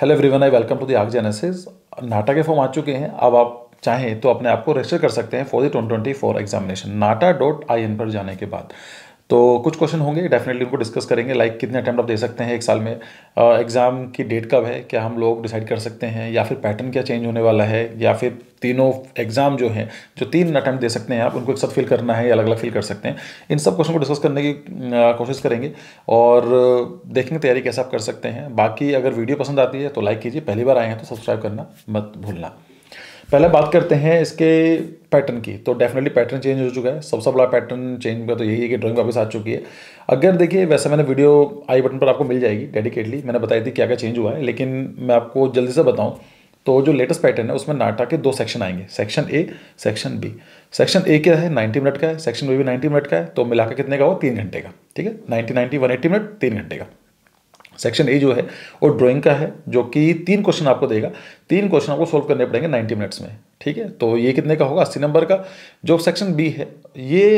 hello everyone I welcome to the आग Genesis NATA के form आ चुके हैं अब आप चाहें तो अपने आप को रजिस्टर कर सकते हैं for the twenty examination NATA dot I N पर जाने के बाद तो कुछ क्वेश्चन होंगे डेफिनेटली उनको डिस्कस करेंगे लाइक like कितने अटैम्प्ट आप दे सकते हैं एक साल में एग्ज़ाम की डेट कब है क्या हम लोग डिसाइड कर सकते हैं या फिर पैटर्न क्या चेंज होने वाला है या फिर तीनों एग्ज़ाम जो हैं जो तीन अटैम्प्ट दे सकते हैं आप उनको एक साथ फिल करना है या अलग अलग फिल कर सकते हैं इन सब क्वेश्चन को डिस्कस करने की कोशिश करेंगे और देखेंगे तैयारी कैसे आप कर सकते हैं बाकी अगर वीडियो पसंद आती है तो लाइक कीजिए पहली बार आए हैं तो सब्सक्राइब करना मत भूलना पहले बात करते हैं इसके पैटर्न की तो डेफिनेटली पैटर्न चेंज हो चुका है सबसे बड़ा पैटर्न चेंज हुआ तो यही है कि ड्राइंग वापस आ चुकी है अगर देखिए वैसे मैंने वीडियो आई बटन पर आपको मिल जाएगी डेडिकेटली मैंने बताई थी क्या क्या चेंज हुआ है लेकिन मैं आपको जल्दी से बताऊँ तो जो लेटेस्ट पैटर्न है उसमें नाटा के दो सेक्शन आएंगे section A section B section A क्या है नाइन्टी मिनट का है सेक्शन बी भी नाइन्टी मिनट का है तो मिलाकर कितने का हो तीन घंटे का ठीक है नाइन्टी वन एट्टी मिनट तीन घंटे का सेक्शन ए जो है वो ड्राइंग का है जो कि तीन क्वेश्चन आपको देगा तीन क्वेश्चन आपको सोल्व करने पड़ेंगे नाइन्टी मिनट्स में ठीक है तो ये कितने का होगा अस्सी नंबर का जो सेक्शन बी है ये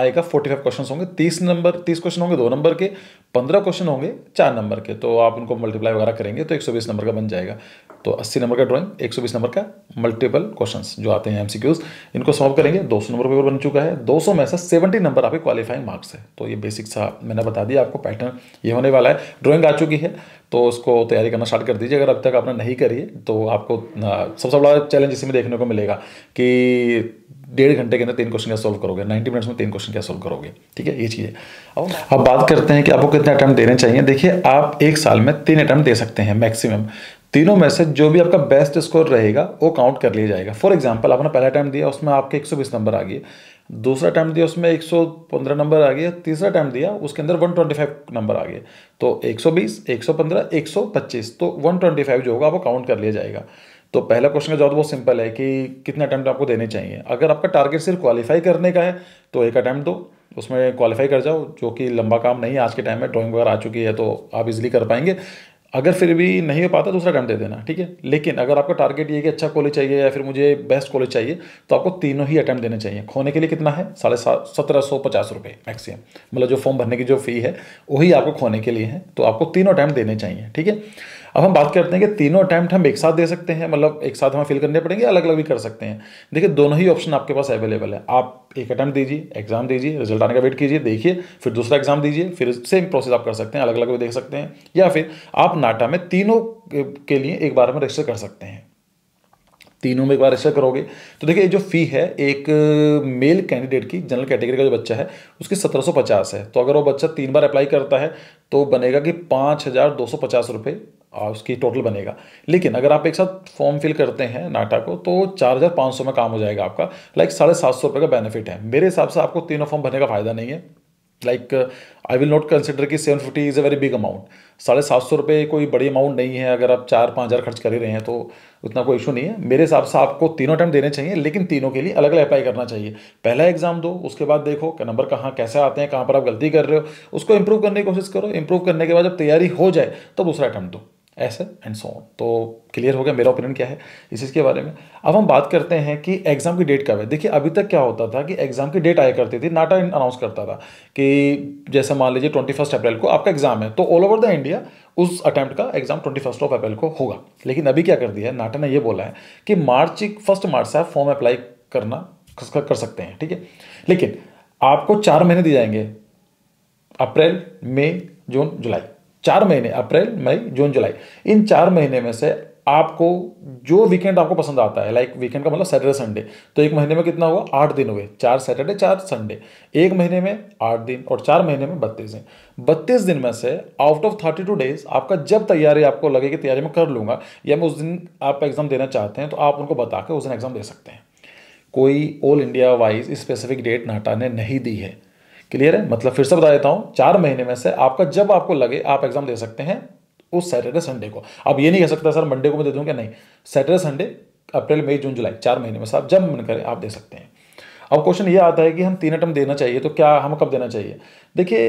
आएगा फोर्टी फाइव क्वेश्चन होंगे तीस नंबर तीस क्वेश्चन होंगे दो नंबर के पंद्रह क्वेश्चन होंगे चार नंबर के तो आप उनको मल्टीप्लाई वगैरह करेंगे तो एक सौ बीस नंबर का बन जाएगा तो 80 नंबर का ड्राइंग 120 नंबर का मल्टीपल क्वेश्चंस जो आते हैं एमसीक्यूज इनको सॉल्व करेंगे 200 नंबर पेपर बन चुका है 200 में से 70 नंबर आपके क्वालिफाइंग मार्क्स है तो ये बेसिक सा मैंने बता दिया आपको पैटर्न ये होने वाला है ड्राइंग आ चुकी है तो उसको तैयारी करना स्टार्ट कर दीजिए अगर अब तक आपने नहीं करी तो आपको सबसे बड़ा चैलेंज इसी में देखने को मिलेगा कि डेढ़ घंटे के अंदर तीन क्वेश्चन क्या सॉल्व करोगे नाइन्टी मिनट्स में तीन क्वेश्चन क्या सॉल्व करोगे ठीक है ये चीज़ है और अब बात करते हैं कि आपको कितने अटैम्प्ट देने चाहिए देखिए आप एक साल में तीन अटैम्प्ट दे सकते हैं मैक्सिमम तीनों में से जो भी आपका बेस्ट स्कोर रहेगा वो काउंट कर लिया जाएगा फॉर एग्जाम्पल आपने पहला टाइम दिया उसमें आपके 120 नंबर आ गए दूसरा टाइम दिया उसमें 115 नंबर आ गया तीसरा टाइम दिया उसके अंदर 125 नंबर आ गए तो 120, 115, 125 तो 125 जो होगा वो काउंट कर लिया जाएगा तो पहला क्वेश्चन का जवाब बहुत सिंपल है कि कितने अटैम्प्ट तो आपको देने चाहिए अगर आपका टारगेट सिर्फ क्वालिफाई करने का है तो एक अटैम्प्ट दो उसमें क्वालिफाई कर जाओ जो कि लंबा काम नहीं है आज के टाइम में ड्राइंग वगैरह आ चुकी है तो आप इजीली कर पाएंगे अगर फिर भी नहीं हो पाता दूसरा अटैम्प्ट दे देना ठीक है लेकिन अगर आपका टारगेट ये कि अच्छा कॉलेज चाहिए या फिर मुझे बेस्ट कॉलेज चाहिए तो आपको तीनों ही अटैम्प्ट देने चाहिए खोने के लिए कितना है साढ़े सात सत्रह सौ पचास रुपये मैक्सिमम मतलब जो फॉर्म भरने की जो फ़ी है वही आपको खोने के लिए है तो आपको तीनों अटैम्प्ट देने चाहिए ठीक है अब हम बात करते हैं कि तीनों अटैम्प्ट हम एक साथ दे सकते हैं मतलब एक साथ हमें फिल करने पड़ेंगे अलग अलग भी कर सकते हैं देखिए दोनों ही ऑप्शन आपके पास अवेलेबल है आप एक अटैम्प्ट दीजिए एग्जाम दीजिए रिजल्ट आने का वेट कीजिए देखिए फिर दूसरा एग्जाम दीजिए फिर सेम प्रोसेस आप कर सकते हैं अलग अलग भी देख सकते हैं या फिर आप नाटा में तीनों के लिए एक बार में रजिस्टर कर सकते हैं तीनों में एक बार रजिस्टर करोगे तो देखिए जो फ़ी है एक मेल कैंडिडेट की जनरल कैटेगरी का जो बच्चा है उसकी सत्रह सौ पचास है तो अगर वो बच्चा तीन बार अप्लाई करता है तो बनेगा कि पाँच हज़ार दो सौ पचास रुपये उसकी टोटल बनेगा लेकिन अगर आप एक साथ फॉर्म फिल करते हैं नाटा को तो चार हज़ार पाँच सौ में काम हो जाएगा आपका लाइक साढ़े सात सौ रुपये का बेनिफिट है मेरे हिसाब से आपको तीनों फॉर्म भरने का फ़ायदा नहीं है like I will not consider कि seven fifty is a very big amount साढ़े सात सौ रुपये कोई बड़ी अमाउंट नहीं है अगर आप चार पाँच हज़ार खर्च कर ही रहे हैं तो उतना कोई इशू नहीं है मेरे हिसाब से आपको तीनों अटैम्प्ट देने चाहिए लेकिन तीनों के लिए अलग अलग अप्लाई करना चाहिए पहला एग्जाम दो उसके बाद देखो कि नंबर कहाँ कैसे आते हैं कहाँ पर आप गलती कर रहे हो उसको इम्प्रूव करने की कोशिश करो इम्प्रूव करने के बाद जब तैयारी हो जाए तो दूसरा अटैम्प्ट दो ऐसे एंड सो तो क्लियर हो गया मेरा ओपिनियन क्या है इस चीज़ के बारे में अब हम बात करते हैं कि एग्ज़ाम की डेट कब है देखिए अभी तक क्या होता था कि एग्ज़ाम की डेट आया करती थी नाटा अनाउंस करता था कि जैसे मान लीजिए ट्वेंटी फर्स्ट अप्रैल को आपका एग्ज़ाम है तो ऑल ओवर द इंडिया उस अटैम्प्ट का exam twenty first of April को होगा लेकिन अभी क्या कर दिया है नाटा ने यह बोला है कि मार्च फर्स्ट मार्च से आप फॉर्म अप्लाई करना कर सकते हैं ठीक है लेकिन आपको चार महीने दिए जाएंगे अप्रैल मई जून जुलाई चार महीने अप्रैल मई जून जुलाई इन चार महीने में से आपको जो वीकेंड आपको पसंद आता है लाइक वीकेंड का मतलब सैटरडे संडे तो एक महीने में कितना हुआ आठ दिन हुए चार सैटरडे चार संडे एक महीने में आठ दिन और चार महीने में बत्तीस दिन बत्तीस दिन में से out of thirty two days आपका जब तैयारी आपको लगे कि तैयारी मैं कर लूंगा या मैं उस दिन आप एग्ज़ाम देना चाहते हैं तो आप उनको बता के उस दिन एग्ज़ाम दे सकते हैं कोई all India wise specific date NATA ने नहीं दी है क्लियर है मतलब फिर से बता देता हूँ चार महीने में से आपका जब आपको लगे आप एग्जाम दे सकते हैं उस सैटरडे संडे को अब ये नहीं कह सकता सर मंडे को मैं दे दूँगा नहीं सैटरडे संडे अप्रैल मई जून जुलाई चार महीने में से आप जब मन करें आप दे सकते हैं अब क्वेश्चन ये आता है कि हम तीन अटम देना चाहिए तो क्या हम कब देना चाहिए देखिए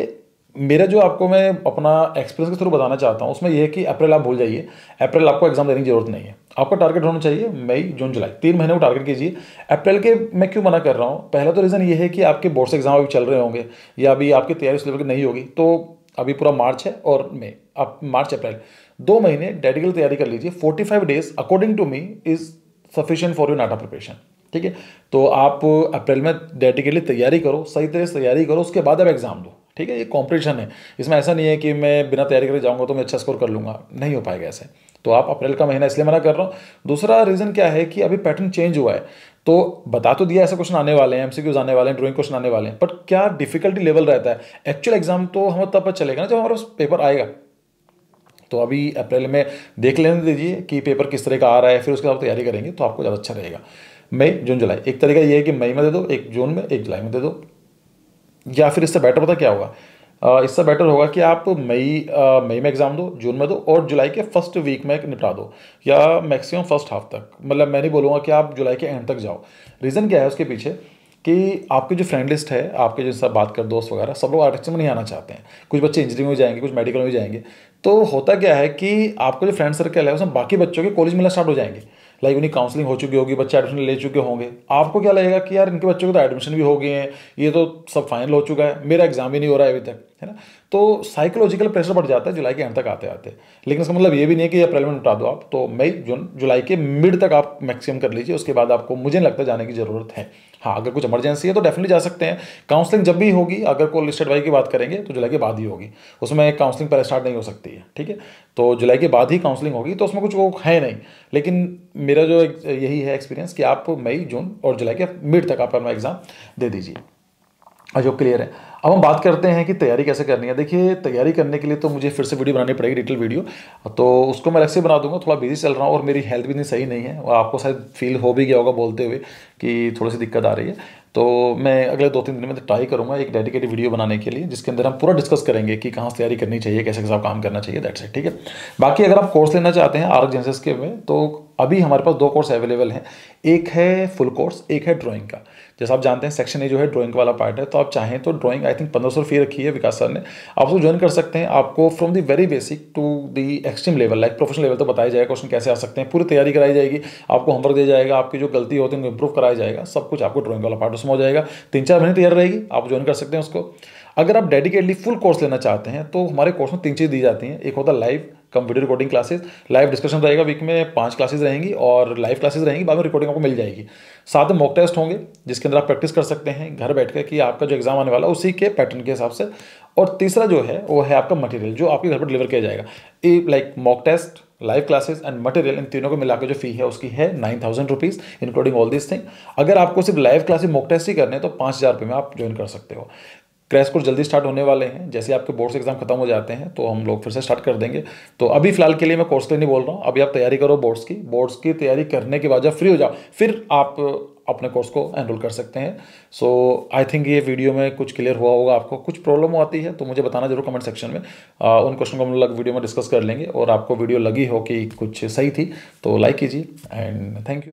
मेरा जो आपको मैं अपना एक्सपीरियंस के थ्रू बताना चाहता हूँ उसमें यह है कि अप्रैल आप भूल जाइए अप्रैल आपको एग्जाम देने की जरूरत नहीं है आपका टारगेट होना चाहिए मई जून जुलाई तीन महीने को टारगेट कीजिए अप्रैल के मैं क्यों मना कर रहा हूँ पहला तो रीज़न ये है कि आपके बोर्ड से एग्जाम अभी चल रहे होंगे या अभी आपकी तैयारी उस लेवल की नहीं होगी तो अभी पूरा मार्च है और मई आप मार्च अप्रैल दो महीने डेडिकल तैयारी कर लीजिए forty five days according to me is sufficient for you NATA preparation ठीक है तो आप अप्रैल में डेडिकेटली तैयारी करो सही तरह से तैयारी करो उसके बाद आप एग्जाम दो ठीक है ये कॉम्पिटिशन है इसमें ऐसा नहीं है कि मैं बिना तैयारी करके जाऊँगा तो मैं अच्छा स्कोर कर लूँगा नहीं हो पाएगा ऐसे तो आप अप्रैल का महीना इसलिए मना कर रहा हूँ दूसरा रीज़न क्या है कि अभी पैटर्न चेंज हुआ है तो बता तो दिया ऐसा क्वेश्चन आने वाले हैं एमसीक्यूज आने वाले हैं ड्राइंग क्वेश्चन आने वाले हैं बट क्या डिफिकल्टी लेवल रहता है एक्चुअल एग्जाम तो हमें तब पर चलेगा ना जब हमारा पेपर आएगा तो अभी अप्रैल में देख लेने तो दीजिए कि पेपर किस तरह का आ रहा है फिर उसके बाद तैयारी करेंगे तो आपको ज़्यादा अच्छा रहेगा मई जून जुलाई एक तरीका ये है कि मई में दे दो एक जून में एक जुलाई में दे दो या फिर इससे बेटर पता क्या होगा इससे बेटर होगा कि आप मई मई में एग्ज़ाम दो जून में दो और जुलाई के फर्स्ट वीक में निपटा दो या मैक्सिमम फर्स्ट हाफ तक मतलब मैं नहीं बोलूँगा कि आप जुलाई के एंड तक जाओ रीज़न क्या है उसके पीछे कि आपकी जो फ्रेंड लिस्ट है आपके सब बात कर दोस्त वगैरह सब लोग आर्टिस्ट में नहीं आना चाहते हैं कुछ बच्चे इंजीनियरिंग में जाएंगे कुछ मेडिकल में जाएंगे तो होता क्या है कि आपका जो फ्रेंड सर्कल है उसमें बाकी बच्चों के कॉलेज मिलना स्टार्ट हो जाएंगे लाइक उन्हें काउंसलिंग हो चुकी होगी बच्चे एडमिशन ले चुके होंगे आपको क्या लगेगा कि यार इनके बच्चों को तो एडमिशन भी हो गए हैं ये तो सब फाइनल हो चुका है मेरा एग्जाम ही नहीं हो रहा है अभी तक है ना तो साइकोलॉजिकल प्रेशर बढ़ जाता है जुलाई के एंड तक आते आते लेकिन इसका मतलब ये भी नहीं है कि अप्रैल में उठा दो आप तो मई जून जुलाई के मिड तक आप मैक्सिमम कर लीजिए उसके बाद आपको मुझे नहीं लगता है जाने की ज़रूरत है हाँ अगर कुछ इमरजेंसी है तो डेफिनेटली जा सकते हैं काउंसलिंग जब भी होगी अगर कोई लिस्टेड वाई की बात करेंगे तो जुलाई के बाद ही होगी उसमें काउंसलिंग पहले स्टार्ट नहीं हो सकती है ठीक है तो जुलाई के बाद ही काउंसलिंग होगी तो उसमें कुछ वो है नहीं लेकिन मेरा जो यही है एक्सपीरियंस कि आप मई जून और जुलाई के मिड तक आप अपना एग्ज़ाम दे दीजिए जो क्लियर है अब हम बात करते हैं कि तैयारी कैसे करनी है देखिए तैयारी करने के लिए तो मुझे फिर से वीडियो बनानी पड़ेगी डिटेल वीडियो तो उसको मैं अलग से बना दूंगा थोड़ा बिजी चल रहा हूँ और मेरी हेल्थ भी इतनी सही नहीं है और आपको शायद फील हो भी गया होगा बोलते हुए कि थोड़ी सी दिक्कत आ रही है तो मैं अगले दो तीन दिन में ट्राई करूँगा एक डेडिकेटेड वीडियो बनाने के लिए जिसके अंदर हम पूरा डिस्कस करेंगे कि कहाँ से तैयारी करनी चाहिए कैसे कैसा काम करना चाहिए दैट्स सेट ठीक है बाकी अगर आप कोर्स लेना चाहते हैं आर जेंसेस के में तो अभी हमारे पास दो कोर्स अवेलेबल हैं एक है फुल कोर्स एक है ड्राइंग का जैसा आप जानते हैं सेक्शन ए जो है ड्राइंग वाला पार्ट है तो आप चाहें तो ड्राइंग आई थिंक पंद्रह सौ फी रखी है विकास सर ने आप उसको ज्वाइन कर सकते हैं आपको from the very basic to the extreme level like professional level तो बताया जाएगा क्वेश्चन कैसे आ सकते हैं पूरी तैयारी कराई जाएगी आपको होमवर्क दिया जाएगा आपकी जो गलती होती है उनको इंप्रूव कराया जाएगा सब कुछ आपको ड्राइंग वाला पार्ट उसमें हो जाएगा तीन चार महीने तैयार रहेगी आप ज्वाइन कर सकते हैं उसको अगर आप डेडिकेटली फुल कोर्स लेना चाहते हैं तो हमारे कोर्स में तीन चीज़ दी जाती हैं एक होता है live cum video recording classes live discussion रहेगा वीक में पांच क्लासेस रहेंगी और लाइव क्लासेस रहेंगी बाद में रिकॉर्डिंग आपको मिल जाएगी साथ में मॉक टेस्ट होंगे जिसके अंदर आप प्रैक्टिस कर सकते हैं घर बैठ कर कि आपका जो एग्जाम आने वाला है उसी के पैटर्न के हिसाब से और तीसरा जो है वो है आपका मटेरियल जो आपके घर पर डिलीवर किया जाएगा a like mock test live classes and material इन तीनों को मिलाकर जो फी है उसकी है nine thousand rupees including all this thing अगर आपको सिर्फ लाइव क्लासेस मॉक टेस्ट ही करने हैं तो पाँच हज़ार रुपये में आप ज्वाइन कर सकते हो क्रैश कोर्स जल्दी स्टार्ट होने वाले हैं जैसे आपके बोर्ड्स एग्जाम खत्म हो जाते हैं तो हम लोग फिर से स्टार्ट कर देंगे तो अभी फिलहाल के लिए मैं कोर्स तो नहीं बोल रहा हूँ अभी आप तैयारी करो बोर्ड्स की बोर्ड्स की तैयारी करने के बाद जब फ्री हो जाओ फिर आप अपने कोर्स को एनरोल कर सकते हैं सो आई थिंक ये वीडियो में कुछ क्लियर हुआ होगा आपको कुछ प्रॉब्लम आती है तो मुझे बताना जरूर कमेंट सेक्शन में आ, उन क्वेश्चन को हम लोग वीडियो में डिस्कस कर लेंगे और आपको वीडियो लगी हो कि कुछ सही थी तो लाइक कीजिए एंड थैंक यू